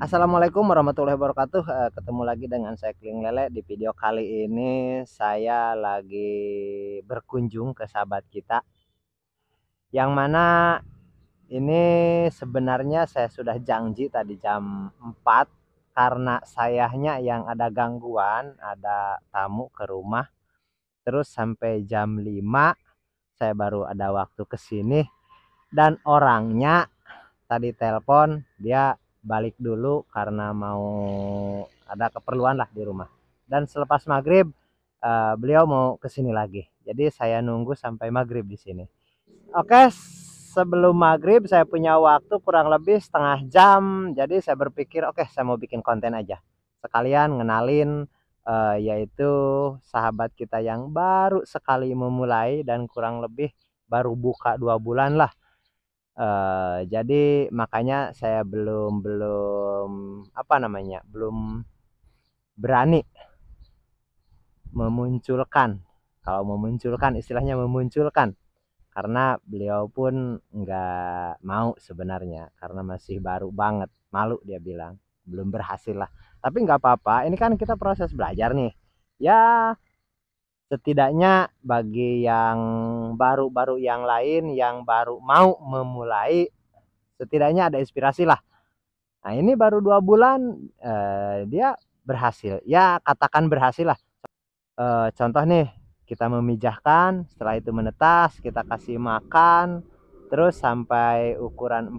Assalamualaikum warahmatullahi wabarakatuh eh, Ketemu lagi dengan saya Kling Lele Di video kali ini saya lagi berkunjung ke sahabat kita Yang mana ini sebenarnya saya sudah janji tadi jam 4 Karena sayahnya yang ada gangguan Ada tamu ke rumah Terus sampai jam 5 saya baru ada waktu ke sini dan orangnya tadi telepon dia balik dulu karena mau ada keperluan lah di rumah dan selepas maghrib uh, beliau mau kesini lagi jadi saya nunggu sampai maghrib di sini oke sebelum maghrib saya punya waktu kurang lebih setengah jam jadi saya berpikir oke saya mau bikin konten aja sekalian ngenalin uh, yaitu sahabat kita yang baru sekali memulai dan kurang lebih baru buka dua bulan lah Eh, jadi makanya saya belum belum apa namanya belum berani memunculkan kalau memunculkan istilahnya memunculkan karena beliau pun nggak mau sebenarnya karena masih baru banget malu dia bilang belum berhasil lah tapi nggak apa-apa ini kan kita proses belajar nih ya setidaknya bagi yang baru-baru yang lain yang baru mau memulai setidaknya ada inspirasi lah nah ini baru dua bulan eh, dia berhasil ya katakan berhasil lah eh, contoh nih kita memijahkan setelah itu menetas kita kasih makan terus sampai ukuran 45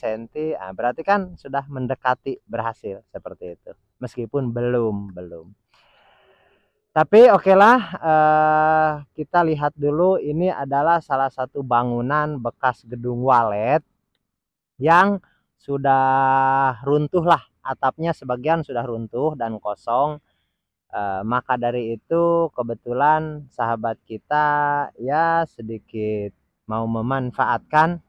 cm nah, berarti kan sudah mendekati berhasil seperti itu meskipun belum belum tapi oke lah, eh, kita lihat dulu ini adalah salah satu bangunan bekas gedung walet yang sudah runtuh lah atapnya sebagian sudah runtuh dan kosong eh, maka dari itu kebetulan sahabat kita ya sedikit mau memanfaatkan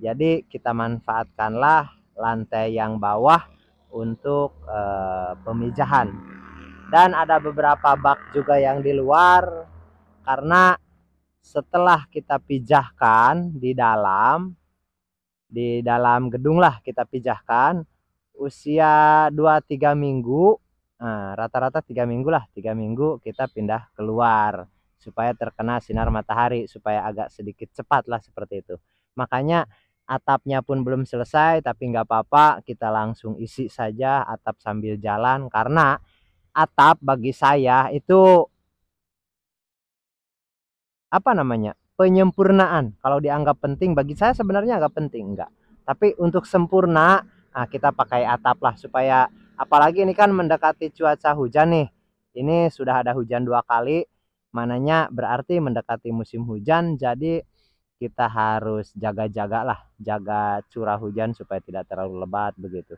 jadi kita manfaatkanlah lantai yang bawah untuk eh, pemijahan dan ada beberapa bak juga yang di luar karena setelah kita pijahkan di dalam di dalam gedung lah kita pijahkan usia 2-3 minggu nah, rata-rata nah, tiga minggu lah 3 minggu kita pindah keluar supaya terkena sinar matahari supaya agak sedikit cepat lah seperti itu makanya atapnya pun belum selesai tapi nggak apa-apa kita langsung isi saja atap sambil jalan karena atap bagi saya itu apa namanya penyempurnaan kalau dianggap penting bagi saya sebenarnya agak penting enggak tapi untuk sempurna nah kita pakai atap lah supaya apalagi ini kan mendekati cuaca hujan nih ini sudah ada hujan dua kali mananya berarti mendekati musim hujan jadi kita harus jaga-jaga lah jaga curah hujan supaya tidak terlalu lebat begitu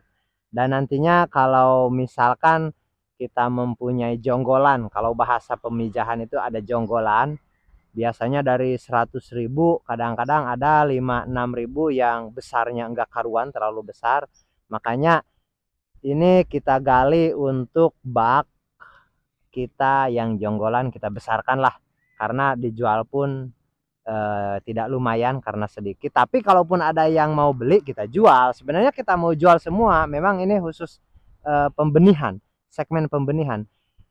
dan nantinya kalau misalkan kita mempunyai jonggolan. Kalau bahasa pemijahan itu ada jonggolan. Biasanya dari 100 ribu, kadang-kadang ada 5-6 ribu yang besarnya enggak karuan, terlalu besar. Makanya ini kita gali untuk bak kita yang jonggolan kita besarkanlah. Karena dijual pun e, tidak lumayan karena sedikit. Tapi kalaupun ada yang mau beli kita jual. Sebenarnya kita mau jual semua, memang ini khusus e, pembenihan segmen pembenihan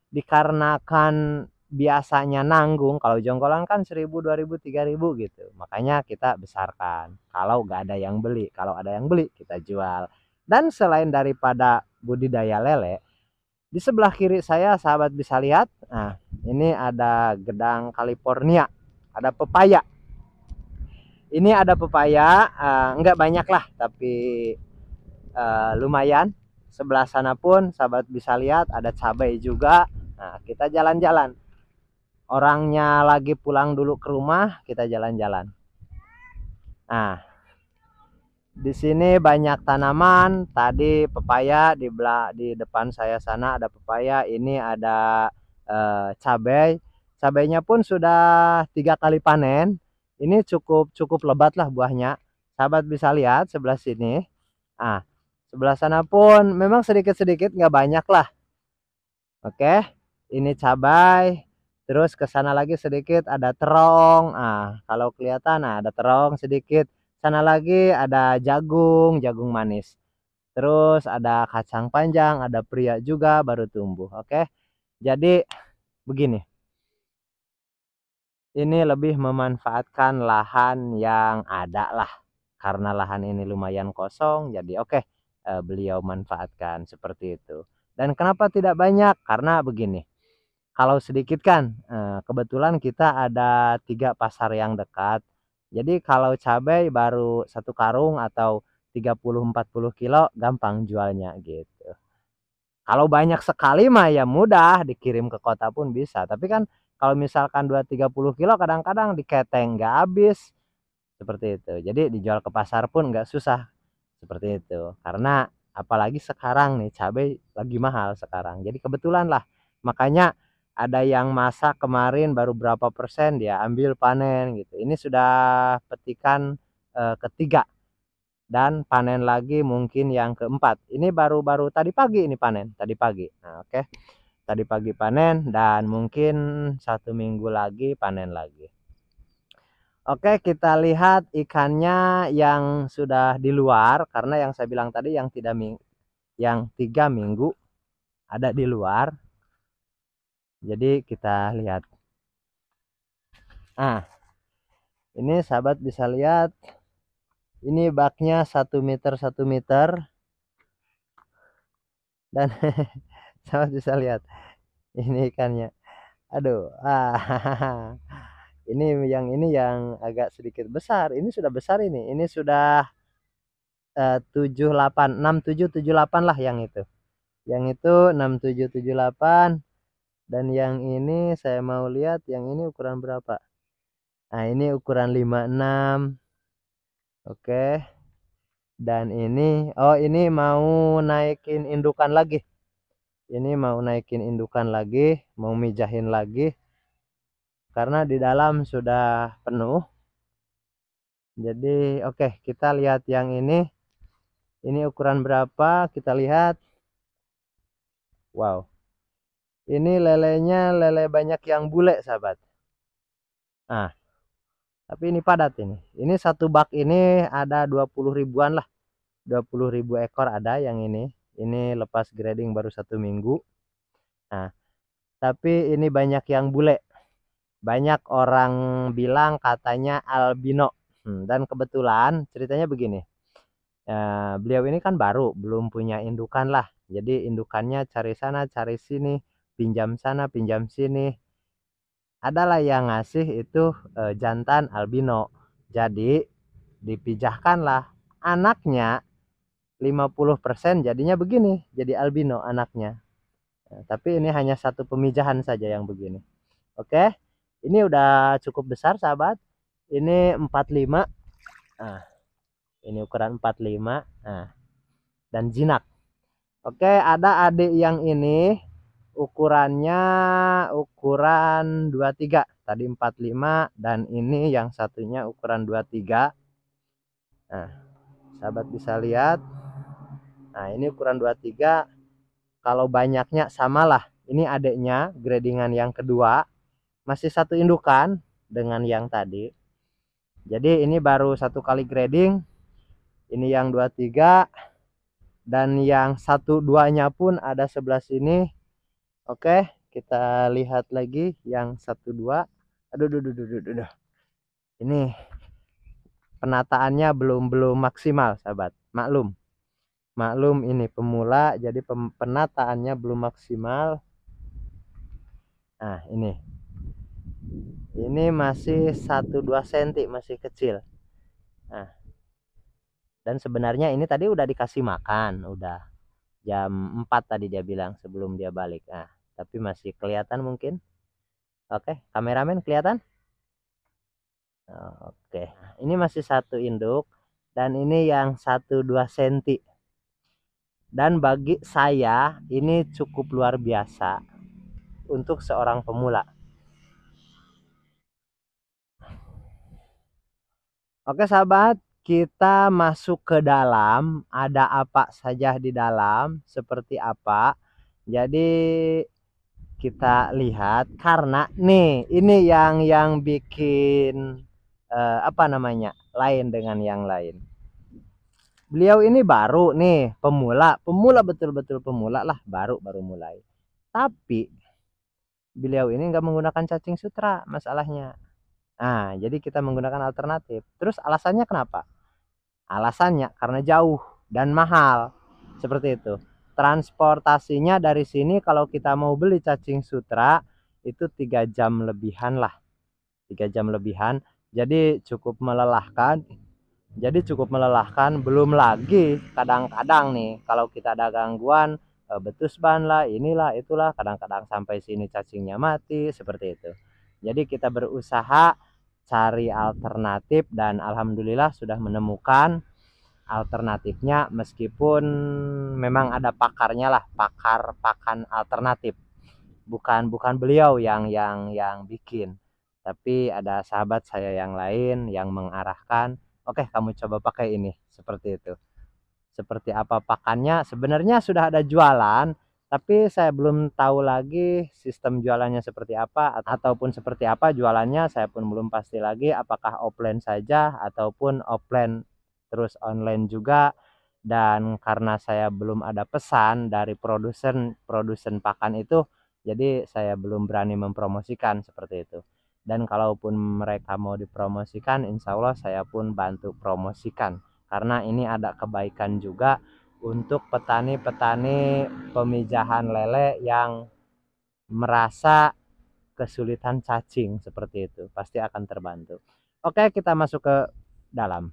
dikarenakan biasanya nanggung kalau jongkolan kan 1000 2000 3000 gitu makanya kita besarkan kalau nggak ada yang beli kalau ada yang beli kita jual dan selain daripada budidaya lele di sebelah kiri saya sahabat bisa lihat nah ini ada gedang California ada pepaya ini ada pepaya uh, nggak banyak lah tapi uh, lumayan sebelah sana pun sahabat bisa lihat ada cabai juga nah kita jalan-jalan orangnya lagi pulang dulu ke rumah kita jalan-jalan nah di sini banyak tanaman tadi pepaya di belak di depan saya sana ada pepaya ini ada eh, cabai cabainya pun sudah tiga kali panen ini cukup cukup lebat lah buahnya sahabat bisa lihat sebelah sini ah Sebelah sana pun memang sedikit-sedikit nggak banyak lah. Oke, ini cabai. Terus ke sana lagi sedikit ada terong. Ah, kalau kelihatan nah ada terong sedikit. Sana lagi ada jagung, jagung manis. Terus ada kacang panjang, ada pria juga baru tumbuh. Oke. Jadi begini. Ini lebih memanfaatkan lahan yang ada lah. Karena lahan ini lumayan kosong, jadi oke. Okay uh, beliau manfaatkan seperti itu. Dan kenapa tidak banyak? Karena begini. Kalau sedikit kan, uh, kebetulan kita ada tiga pasar yang dekat. Jadi kalau cabai baru satu karung atau 30-40 kilo gampang jualnya gitu. Kalau banyak sekali mah ya mudah dikirim ke kota pun bisa. Tapi kan kalau misalkan 2-30 kilo kadang-kadang diketeng nggak habis seperti itu. Jadi dijual ke pasar pun nggak susah seperti itu karena apalagi sekarang nih cabai lagi mahal sekarang jadi kebetulan lah makanya ada yang masa kemarin baru berapa persen dia ambil panen gitu ini sudah petikan e, ketiga dan panen lagi mungkin yang keempat ini baru-baru tadi pagi ini panen tadi pagi nah, oke okay. tadi pagi panen dan mungkin satu minggu lagi panen lagi Oke, kita lihat ikannya yang sudah di luar karena yang saya bilang tadi yang tidak ming yang tiga minggu ada di luar. Jadi kita lihat. Ah, ini sahabat bisa lihat ini baknya satu meter satu meter dan sahabat bisa lihat ini ikannya. Aduh, ah. ini yang ini yang agak sedikit besar ini sudah besar ini ini sudah eh, tujuh delapan enam tujuh tujuh delapan lah yang itu yang itu enam tujuh tujuh delapan dan yang ini saya mau lihat yang ini ukuran berapa nah ini ukuran lima enam oke dan ini oh ini mau naikin indukan lagi ini mau naikin indukan lagi mau mijahin lagi karena di dalam sudah penuh jadi oke okay, kita lihat yang ini ini ukuran berapa kita lihat wow ini lelenya lele banyak yang bule sahabat nah tapi ini padat ini ini satu bak ini ada 20 ribuan lah 20 ribu ekor ada yang ini ini lepas grading baru satu minggu nah tapi ini banyak yang bule banyak orang bilang katanya albino hmm, dan kebetulan ceritanya begini e, beliau ini kan baru belum punya indukan lah jadi indukannya cari sana cari sini pinjam sana pinjam sini adalah yang ngasih itu e, jantan albino jadi dipijahkan lah anaknya 50% jadinya begini jadi albino anaknya eh, tapi ini hanya satu pemijahan saja yang begini oke okay? ini udah cukup besar sahabat ini 45 nah, ini ukuran 45 nah, dan jinak Oke ada adik yang ini ukurannya ukuran 23 tadi 45 dan ini yang satunya ukuran 23 nah sahabat bisa lihat nah ini ukuran 23 kalau banyaknya samalah ini adiknya gradingan yang kedua masih satu indukan dengan yang tadi jadi ini baru satu kali grading ini yang 23 dan yang satu duanya pun ada sebelah sini oke kita lihat lagi yang satu dua aduh aduh aduh aduh, aduh. ini penataannya belum belum maksimal sahabat maklum maklum ini pemula jadi penataannya belum maksimal nah ini ini masih 1-2 cm masih kecil nah dan sebenarnya ini tadi udah dikasih makan udah jam 4 tadi dia bilang sebelum dia balik nah tapi masih kelihatan mungkin oke kameramen kelihatan oke ini masih satu induk dan ini yang 1-2 cm dan bagi saya ini cukup luar biasa untuk seorang pemula Oke sahabat, kita masuk ke dalam. Ada apa saja di dalam, seperti apa. Jadi kita lihat karena nih ini yang yang bikin eh, apa namanya lain dengan yang lain. Beliau ini baru nih pemula, pemula betul-betul pemula lah baru baru mulai. Tapi beliau ini nggak menggunakan cacing sutra masalahnya Nah, jadi kita menggunakan alternatif. Terus alasannya kenapa? Alasannya karena jauh dan mahal. Seperti itu. Transportasinya dari sini kalau kita mau beli cacing sutra itu tiga jam lebihan lah. tiga jam lebihan. Jadi cukup melelahkan. Jadi cukup melelahkan. Belum lagi kadang-kadang nih kalau kita ada gangguan eh, betus ban lah, inilah, itulah. Kadang-kadang sampai sini cacingnya mati seperti itu. Jadi kita berusaha cari alternatif dan alhamdulillah sudah menemukan alternatifnya meskipun memang ada pakarnya lah, pakar pakan alternatif. Bukan bukan beliau yang yang yang bikin, tapi ada sahabat saya yang lain yang mengarahkan, "Oke, okay, kamu coba pakai ini." Seperti itu. Seperti apa pakannya? Sebenarnya sudah ada jualan, tapi saya belum tahu lagi sistem jualannya seperti apa ataupun seperti apa jualannya saya pun belum pasti lagi apakah offline saja ataupun offline terus online juga dan karena saya belum ada pesan dari produsen produsen pakan itu jadi saya belum berani mempromosikan seperti itu dan kalaupun mereka mau dipromosikan insya Allah saya pun bantu promosikan karena ini ada kebaikan juga untuk petani-petani pemijahan lele yang merasa kesulitan cacing seperti itu pasti akan terbantu. Oke, kita masuk ke dalam.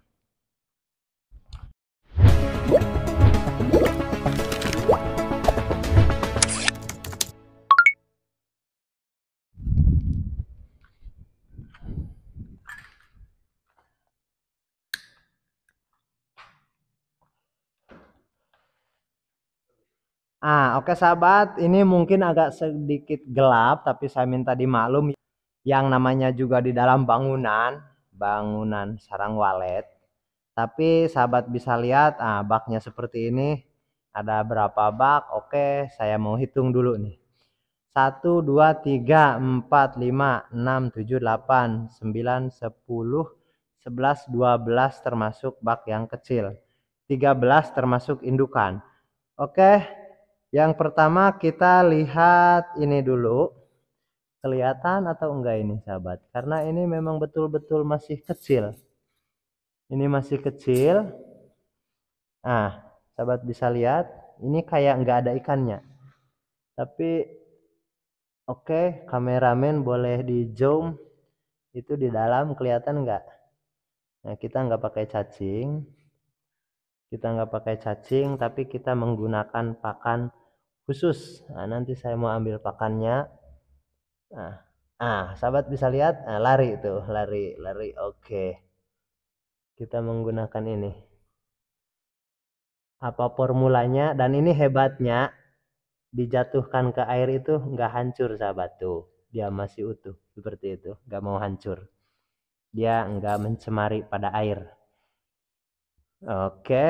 Ah, oke okay, sahabat, ini mungkin agak sedikit gelap tapi saya minta dimaklum yang namanya juga di dalam bangunan, bangunan sarang walet. Tapi sahabat bisa lihat ah baknya seperti ini. Ada berapa bak? Oke, okay, saya mau hitung dulu nih. 1 2 3 4 5 6 7 8 9 10 11 12 termasuk bak yang kecil. 13 termasuk indukan. Oke. Okay yang pertama kita lihat ini dulu. Kelihatan atau enggak ini sahabat? Karena ini memang betul-betul masih kecil. Ini masih kecil. Ah, sahabat bisa lihat. Ini kayak enggak ada ikannya. Tapi oke, okay, kameramen boleh di zoom. Itu di dalam kelihatan enggak? Nah, kita enggak pakai cacing. Kita enggak pakai cacing, tapi kita menggunakan pakan khusus nah, nanti saya mau ambil pakannya nah, ah sahabat bisa lihat nah, lari itu lari lari oke okay. kita menggunakan ini apa formulanya dan ini hebatnya dijatuhkan ke air itu nggak hancur sahabat tuh dia masih utuh seperti itu nggak mau hancur dia nggak mencemari pada air oke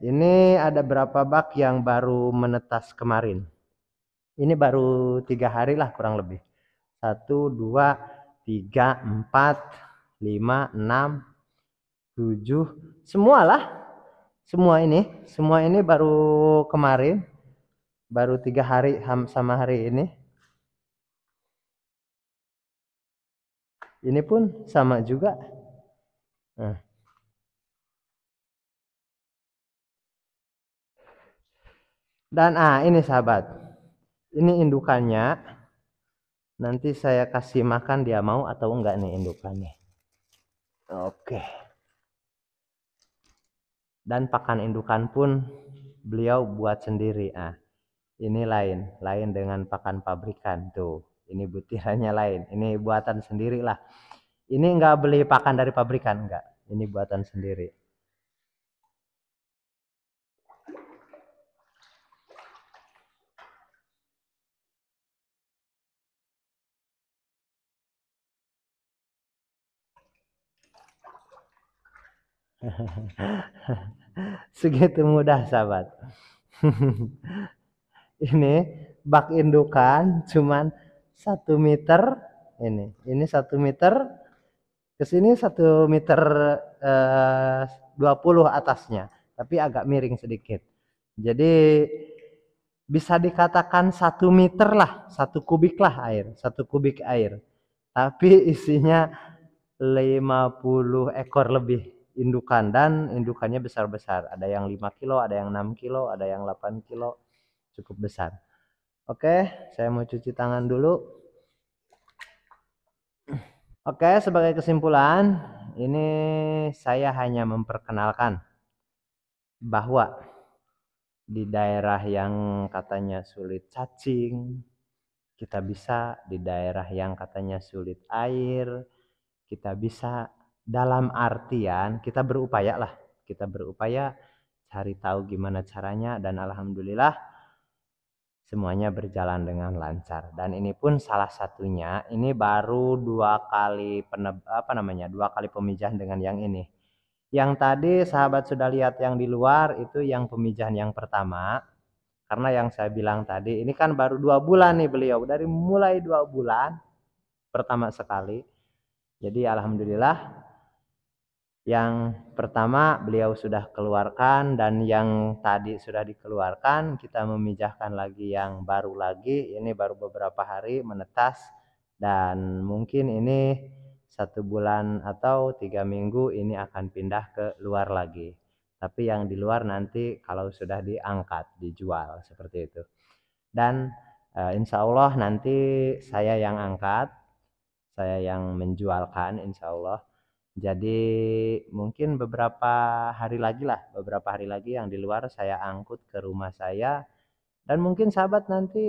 ini ada berapa bak yang baru menetas kemarin? Ini baru tiga hari lah kurang lebih. Satu, dua, tiga, empat, lima, enam, tujuh, semualah. Semua ini, semua ini baru kemarin, baru tiga hari sama hari ini. Ini pun sama juga. Nah. Dan ah ini sahabat, ini indukannya. Nanti saya kasih makan dia mau atau enggak nih indukannya. Oke. Dan pakan indukan pun beliau buat sendiri ah. Ini lain, lain dengan pakan pabrikan tuh. Ini butirannya lain, ini buatan sendiri lah. Ini enggak beli pakan dari pabrikan enggak. Ini buatan sendiri. Segitu mudah sahabat. ini bak indukan cuman satu meter ini. Ini satu meter Kesini satu meter eh, dua puluh atasnya, tapi agak miring sedikit. Jadi bisa dikatakan satu meter lah, satu kubik lah air, satu kubik air. Tapi isinya lima puluh ekor lebih indukan dan indukannya besar-besar. Ada yang 5 kilo, ada yang 6 kilo, ada yang 8 kilo. Cukup besar. Oke, saya mau cuci tangan dulu. Oke, sebagai kesimpulan, ini saya hanya memperkenalkan bahwa di daerah yang katanya sulit cacing, kita bisa di daerah yang katanya sulit air, kita bisa dalam artian kita berupaya lah kita berupaya cari tahu gimana caranya dan alhamdulillah semuanya berjalan dengan lancar dan ini pun salah satunya ini baru dua kali peneb, apa namanya dua kali pemijahan dengan yang ini yang tadi sahabat sudah lihat yang di luar itu yang pemijahan yang pertama karena yang saya bilang tadi ini kan baru dua bulan nih beliau dari mulai dua bulan pertama sekali jadi alhamdulillah yang pertama beliau sudah keluarkan dan yang tadi sudah dikeluarkan kita memijahkan lagi yang baru lagi ini baru beberapa hari menetas dan mungkin ini satu bulan atau tiga minggu ini akan pindah ke luar lagi tapi yang di luar nanti kalau sudah diangkat dijual seperti itu dan e, insya Allah nanti saya yang angkat saya yang menjualkan insya Allah jadi mungkin beberapa hari lagi lah, beberapa hari lagi yang di luar saya angkut ke rumah saya dan mungkin sahabat nanti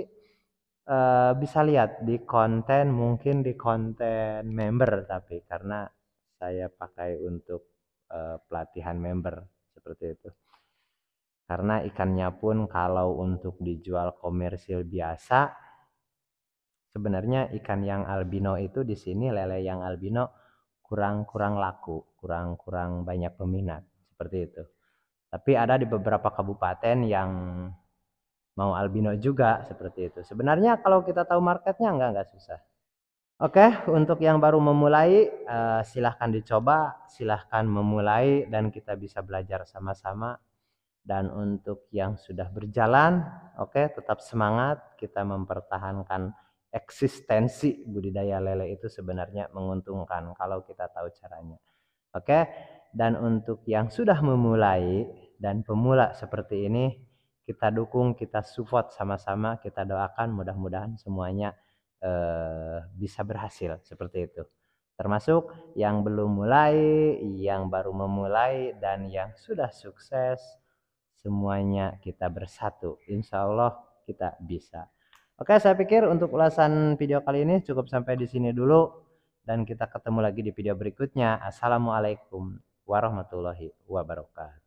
uh, bisa lihat di konten mungkin di konten member tapi karena saya pakai untuk uh, pelatihan member seperti itu. Karena ikannya pun kalau untuk dijual komersil biasa sebenarnya ikan yang albino itu di sini lele yang albino kurang-kurang laku, kurang-kurang banyak peminat seperti itu. Tapi ada di beberapa kabupaten yang mau albino juga seperti itu. Sebenarnya kalau kita tahu marketnya nggak nggak susah. Oke, untuk yang baru memulai eh, silahkan dicoba, silahkan memulai dan kita bisa belajar sama-sama. Dan untuk yang sudah berjalan, oke, tetap semangat kita mempertahankan eksistensi budidaya lele itu sebenarnya menguntungkan kalau kita tahu caranya. Oke, dan untuk yang sudah memulai dan pemula seperti ini, kita dukung, kita support sama-sama, kita doakan mudah-mudahan semuanya eh, bisa berhasil seperti itu. Termasuk yang belum mulai, yang baru memulai, dan yang sudah sukses, semuanya kita bersatu. Insya Allah kita bisa. Oke, saya pikir untuk ulasan video kali ini cukup sampai di sini dulu dan kita ketemu lagi di video berikutnya. Assalamualaikum warahmatullahi wabarakatuh.